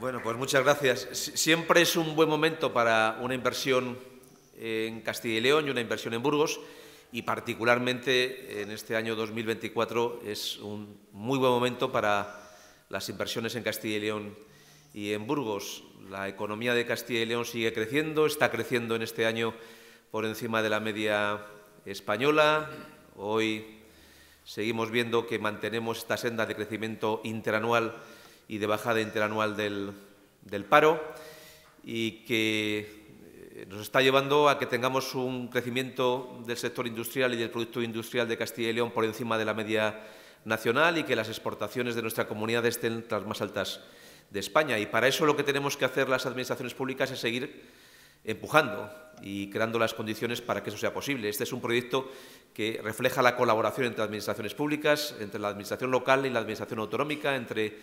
Bueno, pues muchas gracias. Siempre es un buen momento para una inversión en Castilla y León y una inversión en Burgos y particularmente en este año 2024 es un muy buen momento para las inversiones en Castilla y León y en Burgos. La economía de Castilla y León sigue creciendo, está creciendo en este año por encima de la media española. Hoy seguimos viendo que mantenemos esta senda de crecimiento interanual y de bajada interanual del, paro y que eh, nos está llevando a que tengamos un crecimiento del sector industrial y del Producto Industrial de Castilla y León por encima de la media nacional y que las exportaciones de nuestra comunidad estén las más altas de España. Y para eso lo que tenemos que hacer las administraciones públicas es seguir empujando y creando las condiciones para que eso sea posible. Este es un proyecto que refleja la colaboración entre administraciones públicas, entre la administración local y la administración autonómica, entre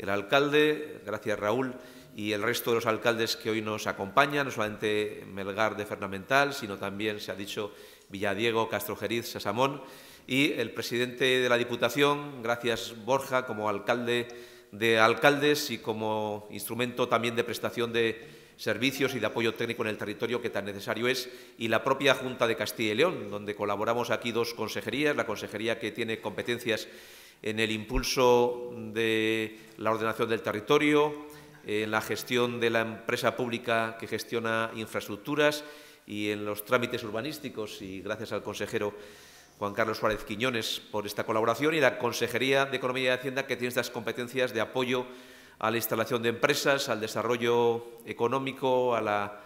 el alcalde, gracias Raúl, y el resto de los alcaldes que hoy nos acompañan, no solamente Melgar de Fernamental, sino también, se ha dicho, Villadiego, Castrojeriz, Sasamón, y el presidente de la Diputación, gracias Borja, como alcalde de alcaldes y como instrumento también de prestación de servicios y de apoyo técnico en el territorio que tan necesario es, y la propia Junta de Castilla y León, donde colaboramos aquí dos consejerías, la consejería que tiene competencias en el impulso de la ordenación del territorio, en la gestión de la empresa pública que gestiona infraestructuras y en los trámites urbanísticos y gracias al consejero Juan Carlos Suárez Quiñones por esta colaboración y la Consejería de Economía y Hacienda que tiene estas competencias de apoyo a la instalación de empresas, al desarrollo económico, a la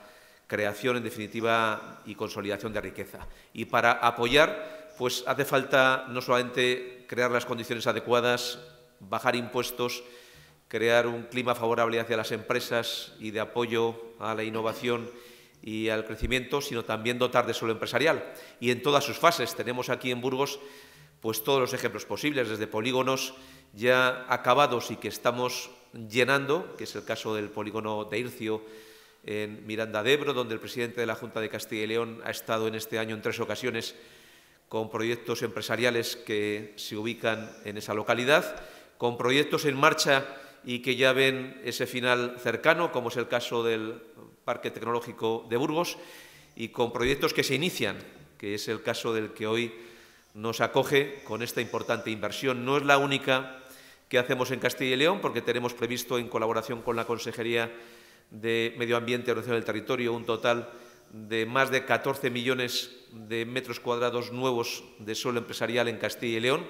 creación, en definitiva, y consolidación de riqueza. Y para apoyar, pues hace falta no solamente crear las condiciones adecuadas, bajar impuestos, crear un clima favorable hacia las empresas y de apoyo a la innovación y al crecimiento, sino también dotar de suelo empresarial. Y en todas sus fases tenemos aquí en Burgos pues todos los ejemplos posibles, desde polígonos ya acabados y que estamos llenando, que es el caso del polígono de Ircio en Miranda de Ebro, donde el presidente de la Junta de Castilla y León ha estado en este año en tres ocasiones con proyectos empresariales que se ubican en esa localidad, con proyectos en marcha y que ya ven ese final cercano, como es el caso del Parque Tecnológico de Burgos, y con proyectos que se inician, que es el caso del que hoy nos acoge con esta importante inversión. No es la única que hacemos en Castilla y León, porque tenemos previsto, en colaboración con la Consejería de Medio Ambiente y Ordenación del Territorio, un total de más de 14 millones de metros cuadrados nuevos de suelo empresarial en Castilla y León,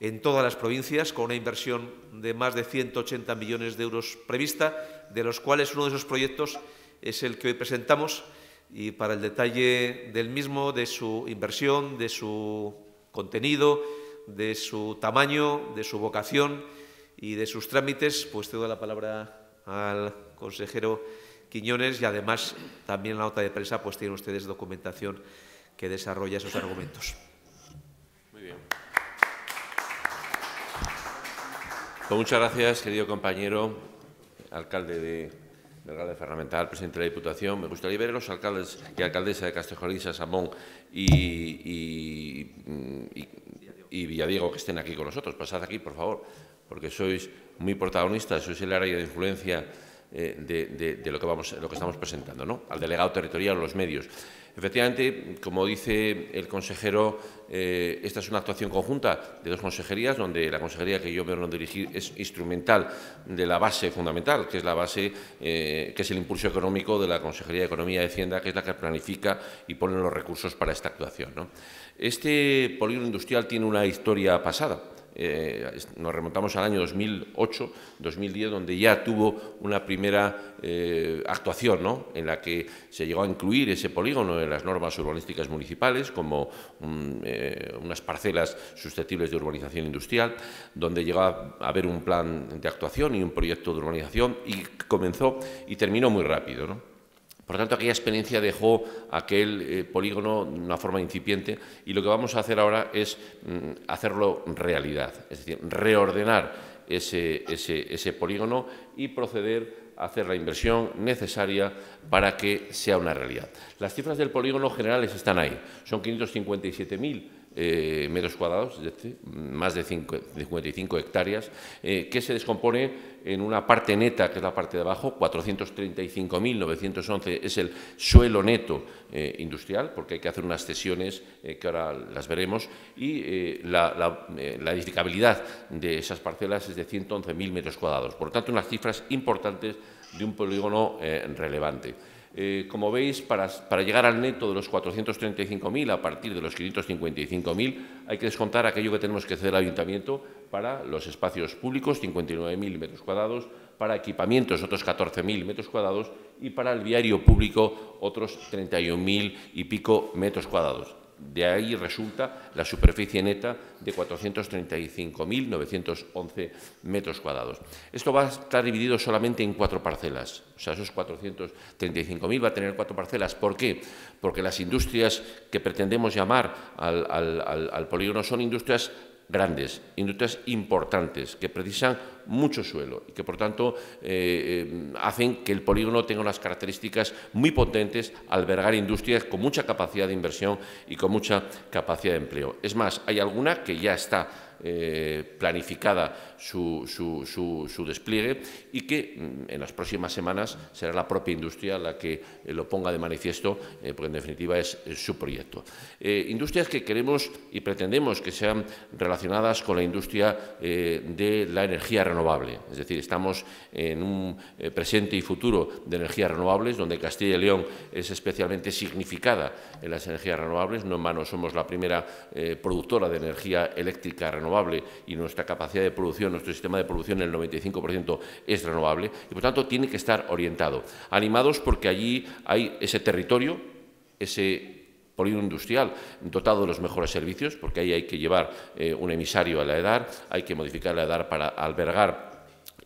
en todas las provincias, con una inversión de más de 180 millones de euros prevista, de los cuales uno de esos proyectos es el que hoy presentamos y para el detalle del mismo, de su inversión, de su contenido, de su tamaño, de su vocación y de sus trámites, pues cedo la palabra al consejero Quiñones y además también la nota de prensa pues tienen ustedes documentación que desarrolla esos argumentos. Muy bien. Pues muchas gracias, querido compañero, alcalde de de Ferramental, presidente de la Diputación. Me gustaría ver a los alcaldes y alcaldesa de Castellón, Samón y, y, y, y, Villadiego que estén aquí con nosotros. Pasad aquí, por favor, porque sois muy protagonistas, sois el área de influencia eh, de, lo, que vamos, lo que estamos presentando, ¿no? al delegado territorial o los medios. Efectivamente, como dice el consejero, eh, esta es una actuación conjunta de dos consejerías, donde la consejería que yo me a dirigir es instrumental de la base fundamental, que es la base, eh, que es el impulso económico de la Consejería de Economía y Hacienda, que es la que planifica y pone los recursos para esta actuación. Este polígono industrial tiene una historia pasada. Eh, nos remontamos al año 2008, 2010, donde ya tuvo una primera eh, actuación en la que se llegó a incluir ese polígono en las normas urbanísticas municipales como mm, eh, unas parcelas susceptibles de urbanización industrial, donde llegó a haber un plan de actuación y un proyecto de urbanización y comenzó y terminó muy rápido. ¿no? Por lo tanto, aquella experiencia dejó aquel eh, polígono de una forma incipiente y lo que vamos a hacer ahora es mm, hacerlo realidad, es decir, reordenar ese, polígono y proceder a hacer la inversión necesaria para que sea una realidad. Las cifras del polígono generales están ahí, son 557.000 eh, metros cuadrados, más de, 55 hectáreas, eh, que se descompone en una parte neta, que es la parte de abajo, 435.911 es el suelo neto eh, industrial, porque hay que hacer unas cesiones que ahora las veremos, y la, edificabilidad de esas parcelas es de 111.000 metros cuadrados. Por tanto, unas cifras importantes de un polígono relevante. Eh, como veis, para, llegar al neto de los 435.000 a partir de los 555.000 hay que descontar aquello que tenemos que hacer al ayuntamiento para los espacios públicos, 59.000 metros cuadrados, para equipamientos otros 14.000 metros cuadrados y para el diario público otros 31.000 y pico metros cuadrados. De ahí resulta la superficie neta de 435.911 metros cuadrados. Esto va a estar dividido solamente en cuatro parcelas. O sea, esos 435.000 va a tener cuatro parcelas. ¿Por qué? Porque las industrias que pretendemos llamar al, al polígono son industrias grandes, industrias importantes, que precisan mucho suelo y que por tanto eh, eh, hacen que el polígono tenga unas características muy potentes, albergar industrias con mucha capacidad de inversión y con mucha capacidad de empleo. Es más, hay alguna que ya está eh, planificada su, despliegue y que mm, en las próximas semanas será la propia industria la que lo ponga de manifiesto, porque en definitiva es, es su proyecto. industrias que queremos y pretendemos que sean relacionadas con la industria de la energía renovable es decir, estamos en un eh, presente y futuro de energías renovables, donde Castilla y León es especialmente significada en las energías renovables. No en vano somos la primera eh, productora de energía eléctrica renovable y nuestra capacidad de producción, nuestro sistema de producción, el 95% es renovable. Y por tanto, tiene que estar orientado. Animados porque allí hay ese territorio, ese polígono industrial dotado de los mejores servicios, porque ahí hay que llevar eh, un emisario a la edad, hay que modificar la edad para albergar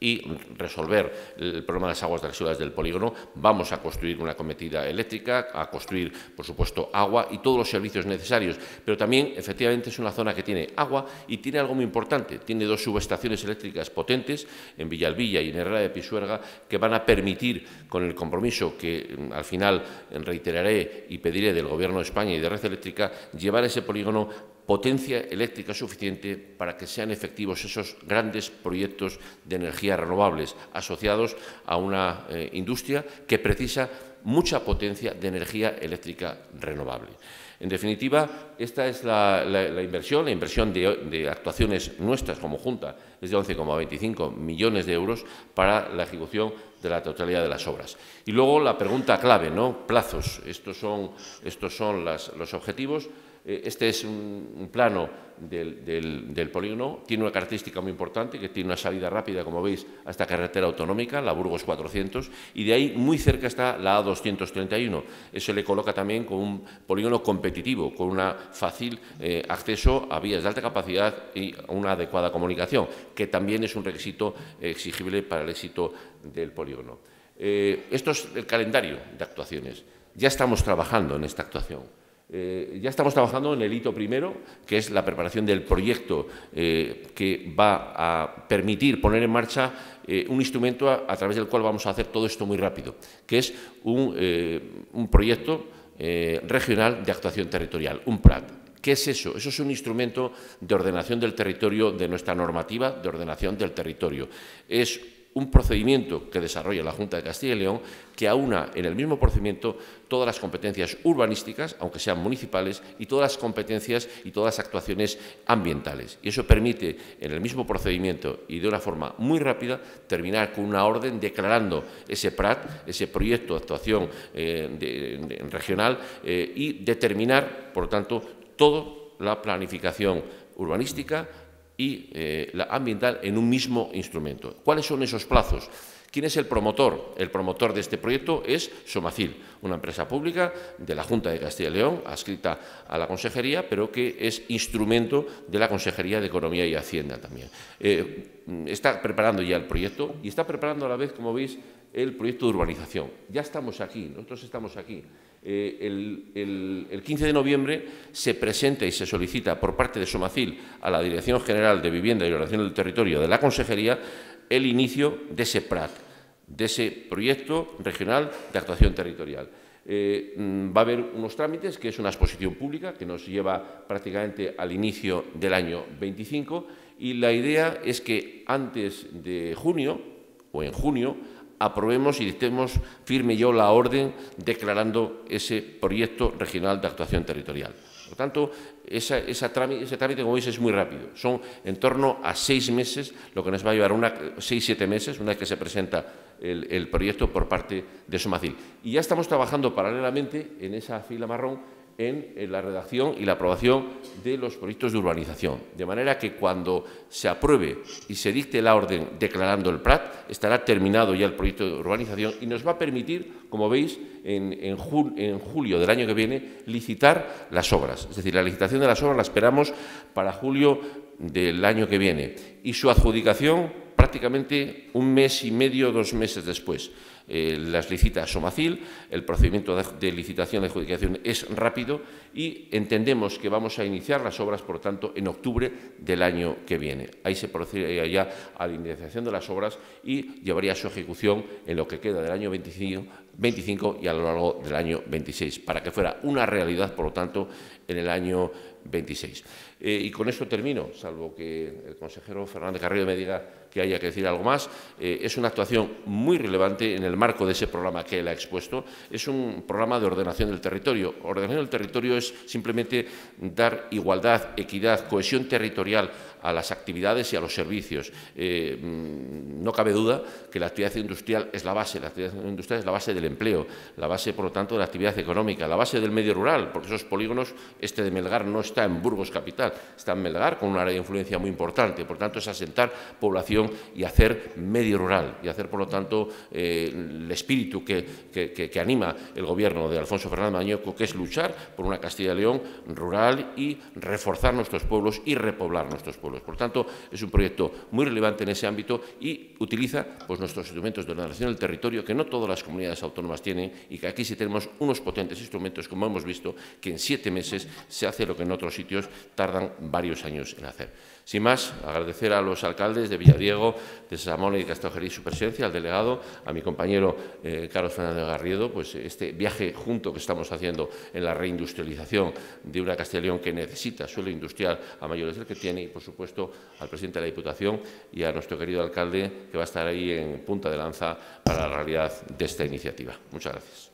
y resolver el problema de las aguas de las ciudades del polígono, vamos a construir una cometida eléctrica, a construir, por supuesto, agua y todos los servicios necesarios. Pero también, efectivamente, es una zona que tiene agua y tiene algo muy importante. Tiene dos subestaciones eléctricas potentes en Villalvilla y en Herrera de Pisuerga que van a permitir, con el compromiso que mm, al final reiteraré y pediré del Gobierno de España y de Red Eléctrica, llevar ese polígono potencia eléctrica suficiente para que sean efectivos esos grandes proyectos de energías renovables asociados a una eh, industria que precisa mucha potencia de energía eléctrica renovable. En definitiva, esta es la, inversión, la inversión de, actuaciones nuestras como Junta, es de 11,25 millones de euros para la ejecución de la totalidad de las obras. Y luego la pregunta clave, ¿no? Plazos. Estos son, estos son los objetivos. Eh, este es un, plano del, polígono, tiene una característica muy importante, que tiene una salida rápida, como veis, hasta carretera autonómica, la Burgos 400, y de ahí muy cerca está la A231. Eso le coloca también como un polígono competitivo, con un fácil eh, acceso a vías de alta capacidad y una adecuada comunicación, que también es un requisito eh, exigible para el éxito del polígono. esto es el calendario de actuaciones. Ya estamos trabajando en esta actuación. Eh, ya estamos trabajando en el hito primero, que es la preparación del proyecto eh, que va a permitir poner en marcha eh, un instrumento a, través del cual vamos a hacer todo esto muy rápido, que es un, un proyecto regional de actuación territorial, un PRAT. ¿Qué es eso? Eso es un instrumento de ordenación del territorio de nuestra normativa de ordenación del territorio. Es un procedimiento que desarrolla la Junta de Castilla y León que aúna en el mismo procedimiento todas las competencias urbanísticas, aunque sean municipales, y todas las competencias y todas las actuaciones ambientales. Y eso permite, en el mismo procedimiento y de una forma muy rápida, terminar con una orden declarando ese PRAT, ese proyecto de actuación eh, regional, eh, y determinar, por lo tanto, toda la planificación urbanística, y eh, la ambiental en un mismo instrumento. ¿Cuáles son esos plazos? ¿Quién es el promotor? El promotor de este proyecto es Somacil, una empresa pública de la Junta de Castilla y León, adscrita a la Consejería, pero que es instrumento de la Consejería de Economía y Hacienda también. Eh, está preparando ya el proyecto y está preparando a la vez, como veis, el proyecto de urbanización. Ya estamos aquí, nosotros estamos aquí. Eh, el, 15 de noviembre se presenta y se solicita por parte de Somacil a la Dirección General de Vivienda y Ordenación del Territorio de la Consejería el inicio de ese PRAC, de ese Proyecto Regional de Actuación Territorial. Eh, mm, va a haber unos trámites, que es una exposición pública, que nos lleva prácticamente al inicio del año 25, y la idea es que antes de junio o en junio aprobemos y dictemos, firme yo la orden declarando ese proyecto regional de actuación territorial. Por tanto, ese trámite, como veis, es muy rápido. Son en torno a seis meses, lo que nos va a llevar una, seis, siete meses, una vez que se presenta el, proyecto por parte de Somacil. Y ya estamos trabajando paralelamente en esa fila marrón en, la redacción y la aprobación de los proyectos de urbanización. De manera que cuando se apruebe y se dicte la orden declarando el PRAT, estará terminado ya el proyecto de urbanización y nos va a permitir, como veis, en, en julio del año que viene, licitar las obras. Es decir, la licitación de las obras la esperamos para julio del año que viene y su adjudicación prácticamente un mes y medio, dos meses después. Eh, las las licita Somacil, el procedimiento de, licitación y adjudicación es rápido y entendemos que vamos a iniciar las obras, por tanto, en octubre del año que viene. Ahí se procede ya a la iniciación de las obras y llevaría su ejecución en lo que queda del año 25 25 y a lo largo del año 26, para que fuera una realidad, por lo tanto, en el año 26. Eh, y con esto termino, salvo que el consejero Fernández Carrillo me diga que haya que decir algo más. Eh, es una actuación muy relevante en el marco de ese programa que él ha expuesto. Es un programa de ordenación del territorio. Ordenación del territorio es simplemente dar igualdad, equidad, cohesión territorial a las actividades y a los servicios. Eh, mm, no cabe duda que la actividad industrial es la base, la actividad industrial es la base del empleo, la base, por lo tanto, de la actividad económica, la base del medio rural, porque esos polígonos, este de Melgar no está en Burgos capital, está en Melgar con un área de influencia muy importante, por lo tanto, es asentar población y hacer medio rural, y hacer, por lo tanto, eh, el espíritu que, anima el gobierno de Alfonso Fernández Mañeco... que es luchar por una Castilla y León rural y reforzar nuestros pueblos y repoblar nuestros pueblos. Por tanto, es un proyecto muy relevante en ese ámbito y utiliza pues, nuestros instrumentos de ordenación del territorio que no todas las comunidades autónomas tienen y que aquí sí tenemos unos potentes instrumentos, como hemos visto, que en siete meses se hace lo que en otros sitios tardan varios años en hacer. Sin más, agradecer a los alcaldes de Villadiego, de Salamón y de Castojerís su presencia, al delegado, a mi compañero eh, Carlos Fernández Garrido, pues este viaje junto que estamos haciendo en la reindustrialización de una Castellón que necesita suelo industrial a mayores del que tiene y, por supuesto, al presidente de la Diputación y a nuestro querido alcalde que va a estar ahí en punta de lanza para la realidad de esta iniciativa. Muchas gracias.